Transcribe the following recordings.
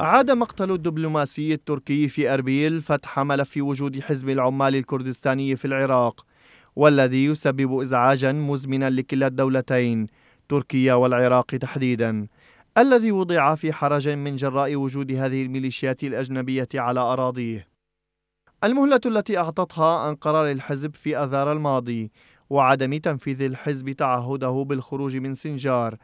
عاد مقتل الدبلوماسي التركي في أربيل فتح ملف وجود حزب العمال الكردستاني في العراق والذي يسبب إزعاجا مزمنا لكلا الدولتين تركيا والعراق تحديدا الذي وضع في حرج من جراء وجود هذه الميليشيات الأجنبية على أراضيه المهلة التي أعطتها أنقرة للحزب في أذار الماضي وعدم تنفيذ الحزب تعهده بالخروج من سنجار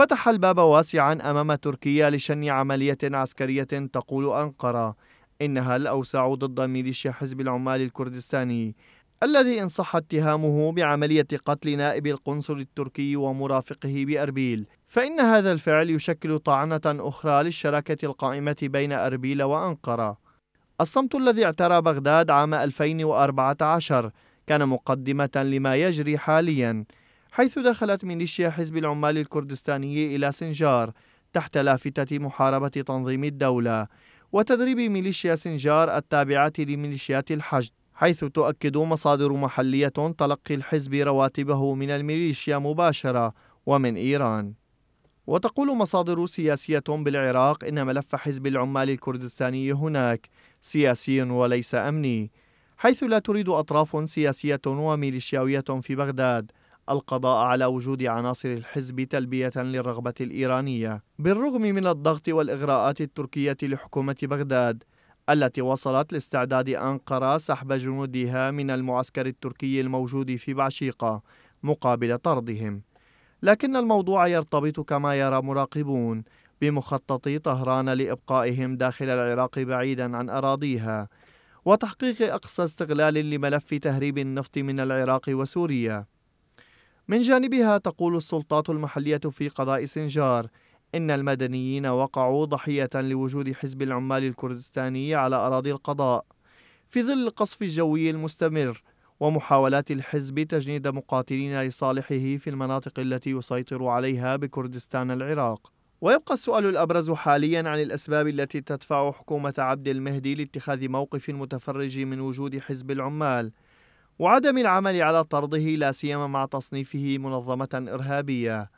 فتح الباب واسعا أمام تركيا لشن عملية عسكرية تقول أنقرة إنها الأوسع ضد ميليشيا حزب العمال الكردستاني الذي إن صح اتهامه بعملية قتل نائب القنصل التركي ومرافقه بأربيل فإن هذا الفعل يشكل طعنة أخرى للشراكة القائمة بين أربيل وأنقرة الصمت الذي اعترى بغداد عام 2014 كان مقدمة لما يجري حالياً حيث دخلت ميليشيا حزب العمال الكردستاني إلى سنجار تحت لافتة محاربة تنظيم الدولة وتدريب ميليشيا سنجار التابعة لميليشيات الحشد حيث تؤكد مصادر محلية تلقي الحزب رواتبه من الميليشيا مباشرة ومن إيران وتقول مصادر سياسية بالعراق إن ملف حزب العمال الكردستاني هناك سياسي وليس أمني حيث لا تريد أطراف سياسية وميليشياوية في بغداد القضاء على وجود عناصر الحزب تلبية للرغبة الإيرانية بالرغم من الضغط والإغراءات التركية لحكومة بغداد التي وصلت لاستعداد أنقرة سحب جنودها من المعسكر التركي الموجود في بعشيقة مقابل طردهم لكن الموضوع يرتبط كما يرى مراقبون بمخطط طهران لإبقائهم داخل العراق بعيدا عن أراضيها وتحقيق أقصى استغلال لملف تهريب النفط من العراق وسوريا من جانبها تقول السلطات المحلية في قضاء سنجار إن المدنيين وقعوا ضحية لوجود حزب العمال الكردستاني على أراضي القضاء في ظل القصف الجوي المستمر ومحاولات الحزب تجنيد مقاتلين لصالحه في المناطق التي يسيطر عليها بكردستان العراق ويبقى السؤال الأبرز حاليا عن الأسباب التي تدفع حكومة عبد المهدي لاتخاذ موقف متفرج من وجود حزب العمال وعدم العمل على طرده لا سيما مع تصنيفه منظمة إرهابية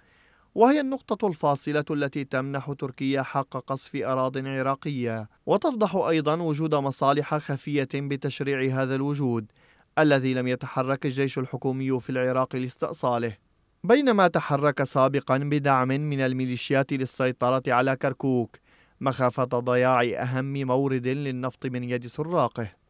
وهي النقطة الفاصلة التي تمنح تركيا حق قصف أراضٍ عراقية وتفضح أيضًا وجود مصالح خفية بتشريع هذا الوجود الذي لم يتحرك الجيش الحكومي في العراق لاستئصاله بينما تحرك سابقًا بدعم من الميليشيات للسيطرة على كركوك مخافة ضياع أهم مورد للنفط من يد سراقه